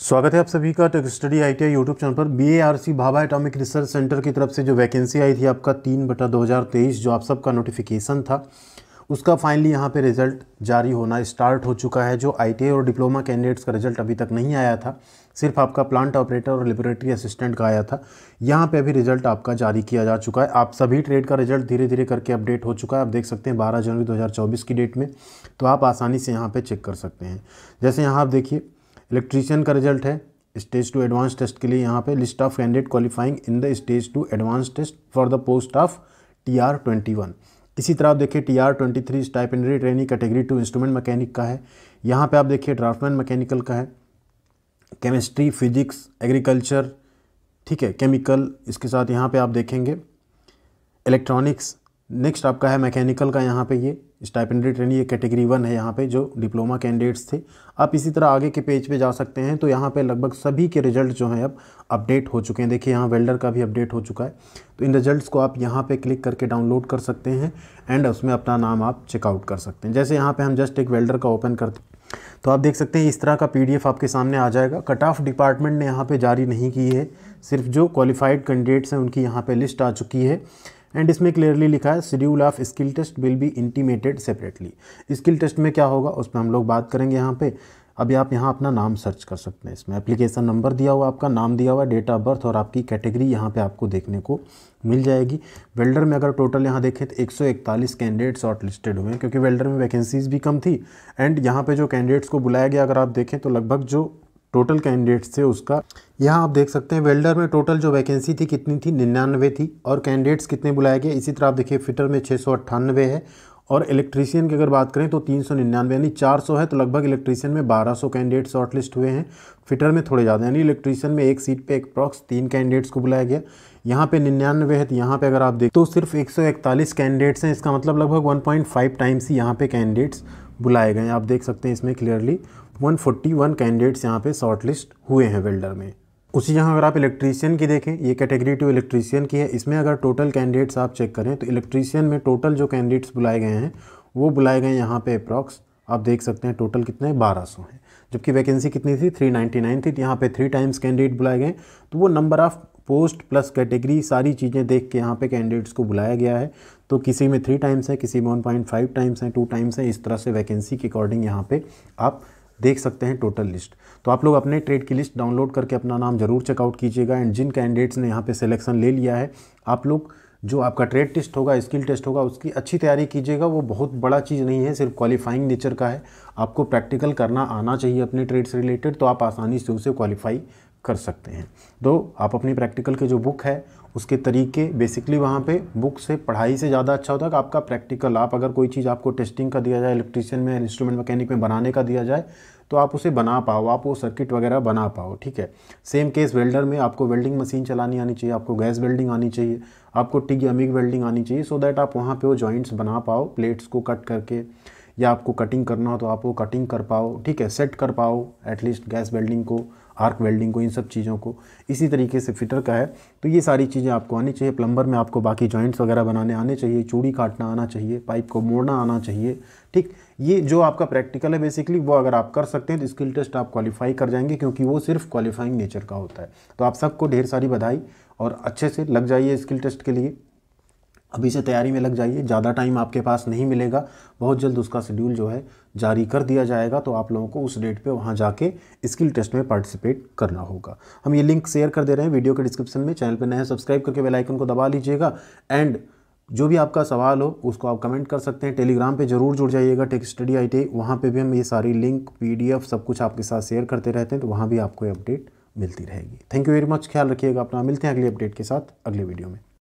स्वागत है आप सभी का tech study I T I YouTube channel पर B A R C Bhabha atomic research centre की तरफ से जो वैकेंसी आई थी आपका तीन बटा दो हज़ार तेईस जो आप सबका नोटिफिकेशन था उसका फाइनली यहाँ पे रिजल्ट जारी होना स्टार्ट हो चुका है जो आई और डिप्लोमा कैंडिडेट्स का रिजल्ट अभी तक नहीं आया था सिर्फ आपका प्लांट ऑपरेटर और लेबोरेटरी असिस्टेंट का आया था यहाँ पे अभी रिजल्ट आपका जारी किया जा चुका है आप सभी ट्रेड का रिजल्ट धीरे धीरे करके अपडेट हो चुका है आप देख सकते हैं बारह जनवरी दो की डेट में तो आप आसानी से यहाँ पर चेक कर सकते हैं जैसे यहाँ आप देखिए इलेक्ट्रीशियन का रिजल्ट है स्टेज टू एडवांस टेस्ट के लिए यहाँ पे list of candidate qualifying in the stage two advance test for the post of T R twenty one इसी तरह आप देखिए T R twenty three stipendiary training category two instrument mechanic का है यहाँ पे आप देखिए ड्राफ्टमैन मैकेनिकल का है केमिस्ट्री फिजिक्स एग्रीकल्चर ठीक है केमिकल इसके साथ यहाँ पे आप देखेंगे इलेक्ट्रॉनिक्स नेक्स्ट आपका है मैकेनिकल का यहाँ पे ये स्टाइपेंडरी ट्रेनिंग ये कैटेगरी वन है यहाँ पे जो डिप्लोमा कैंडिडेट्स थे आप इसी तरह आगे के पेज पे जा सकते हैं तो यहाँ पे लगभग सभी के रिजल्ट जो हैं अब अपडेट हो चुके हैं देखिए यहाँ वेल्डर का भी अपडेट हो चुका है तो इन रिजल्ट्स को आप यहाँ पे क्लिक करके डाउनलोड कर सकते हैं एंड उसमें अपना नाम आप चेकआउट कर सकते हैं जैसे यहाँ पर हम जस्ट एक वेल्डर का ओपन करते हैं तो आप देख सकते हैं इस तरह का पी आपके सामने आ जाएगा कट ऑफ डिपार्टमेंट ने यहाँ पर जारी नहीं की है सिर्फ जो क्वालिफाइड कैंडिडेट्स हैं उनकी यहाँ पर लिस्ट आ चुकी है एंड इसमें क्लियरली लिखा है schedule of skill test will be intimated separately skill test में क्या होगा उस पर हम लोग बात करेंगे यहाँ पे अभी आप यहाँ अपना नाम सर्च कर सकते हैं इसमें एप्लीकेशन नंबर दिया हुआ आपका नाम दिया हुआ डेट ऑफ बर्थ और आपकी कैटेगरी यहाँ पे आपको देखने को मिल जाएगी वेल्डर में अगर टोटल यहाँ देखें तो 141 कैंडिडेट्स शॉर्ट लिस्टेड हुए हैं क्योंकि वेल्डर में वैकेंसीज भी कम थी एंड यहाँ पे जो कैंडिडेट्स को बुलाया गया अगर आप देखें तो लगभग जो टोटल कैंडिडेट्स थे उसका यहाँ आप देख सकते हैं वेल्डर में टोटल जो वैकेंसी थी कितनी थी निन्यानवे थी और कैंडिडेट्स कितने बुलाए गए इसी तरह आप देखिए फिटर में छः है और इलेक्ट्रीशियन की अगर बात करें तो तीन सौ निन्यानवे यानी चार सौ है तो लगभग इलेक्ट्रीशियन में बारह सौ कैंडिडेट्स शॉर्टलिस्ट हुए हैं फिटर में थोड़े ज़्यादा यानी इलेक्ट्रीशियन में एक सीट पे एक प्रॉक्स तीन कैंडिडेट्स को बुलाया गया यहाँ पे निन्यानवे है तो यहाँ पे अगर आप देख तो सिर्फ एक सौ इकतालीस कैंडिडेट्स हैं इसका मतलब लगभग वन पॉइंट फाइव टाइम्स ही यहाँ पर कैंडिडेट्स बुलाए गए हैं आप देख सकते हैं इसमें क्लियरली 141 कैंडिडेट्स यहाँ पे शॉर्टलिस्ट हुए हैं वेल्डर में उसी यहाँ अगर आप इलेक्ट्रीशियन की देखें ये कैटेगरी टू इलेक्ट्रीशियन की है इसमें अगर टोटल कैंडिडेट्स आप चेक करें तो इलेक्ट्रीशियन में टोटल जो कैंडिडेट्स बुलाए गए हैं वो बुलाए गए यहाँ पे अप्रॉक्स आप देख सकते हैं टोटल कितने बारह सौ हैं जबकि वैकेंसी कितनी थी 399 थी यहाँ पे थ्री टाइम्स कैंडिडेट बुलाए गए तो वो number of post plus category सारी चीज़ें देख के यहाँ पे कैंडिडेट्स को बुलाया गया है तो किसी में थ्री टाइम्स है किसी में वन पॉइंट फाइव टाइम्स हैं टू टाइम्स हैं इस तरह से वैकेंसी के अकॉर्डिंग यहाँ पे आप देख सकते हैं टोटल लिस्ट तो आप लोग अपने ट्रेड की लिस्ट डाउनलोड करके अपना नाम ज़रूर चेकआउट कीजिएगा एंड जिन कैंडिडेट्स ने यहाँ पर सिलेक्शन ले लिया है आप लोग जो आपका ट्रेड टेस्ट होगा स्किल टेस्ट होगा उसकी अच्छी तैयारी कीजिएगा वो बहुत बड़ा चीज़ नहीं है सिर्फ क्वालिफाइंग नेचर का है आपको प्रैक्टिकल करना आना चाहिए अपने ट्रेड से रिलेटेड तो आप आसानी से उसे क्वालिफाई कर सकते हैं तो आप अपनी प्रैक्टिकल के जो बुक है उसके तरीके बेसिकली वहाँ पे बुक से पढ़ाई से ज़्यादा अच्छा होता है कि आपका प्रैक्टिकल आप अगर कोई चीज़ आपको टेस्टिंग का दिया जाए इलेक्ट्रीशियन में इंस्ट्रूमेंट मैकेनिक में बनाने का दिया जाए तो आप उसे बना पाओ आप वो सर्किट वगैरह बना पाओ ठीक है सेम केस वेल्डर में आपको वेल्डिंग मशीन चलानी आनी चाहिए आपको गैस वेल्डिंग आनी चाहिए आपको टिग अमिग वेल्डिंग आनी चाहिए सो दैट आप वहाँ पर वो जॉइंट्स बना पाओ प्लेट्स को कट करके या आपको कटिंग करना हो तो आप वो कटिंग कर पाओ ठीक है सेट कर पाओ एटलीस्ट गैस वेल्डिंग को आर्क वेल्डिंग को इन सब चीज़ों को इसी तरीके से फिटर का है तो ये सारी चीज़ें आपको आनी चाहिए प्लम्बर में आपको बाकी जॉइंट्स वगैरह बनाने आने चाहिए चूड़ी काटना आना चाहिए पाइप को मोड़ना आना चाहिए ठीक ये जो आपका प्रैक्टिकल है बेसिकली वो अगर आप कर सकते हैं तो स्किल टेस्ट आप क्वालिफाई कर जाएंगे क्योंकि वो सिर्फ क्वालिफाइंग नेचर का होता है तो आप सबको ढेर सारी बधाई और अच्छे से लग जाइए स्किल टेस्ट के लिए अभी से तैयारी में लग जाइए ज़्यादा टाइम आपके पास नहीं मिलेगा बहुत जल्द उसका शेड्यूल जो है जारी कर दिया जाएगा तो आप लोगों को उस डेट पे वहाँ जाके स्किल टेस्ट में पार्टिसिपेट करना होगा हम ये लिंक शेयर कर दे रहे हैं वीडियो के डिस्क्रिप्शन में चैनल पर नए सब्सक्राइब करके बेलाइकन को दबा लीजिएगा एंड जो भी आपका सवाल हो उसको आप कमेंट कर सकते हैं टेलीग्राम पे जरूर जुड़ जाइएगा टेक स्टडी आई टी वहाँ पर भी हम ये सारी लिंक पी सब कुछ आपके साथ शेयर करते रहते हैं तो वहाँ भी आपको अपडेट मिलती रहेगी थैंक यू वेरी मच ख्याल रखिएगा अपना मिलते हैं अगली अपडेट के साथ अगले वीडियो में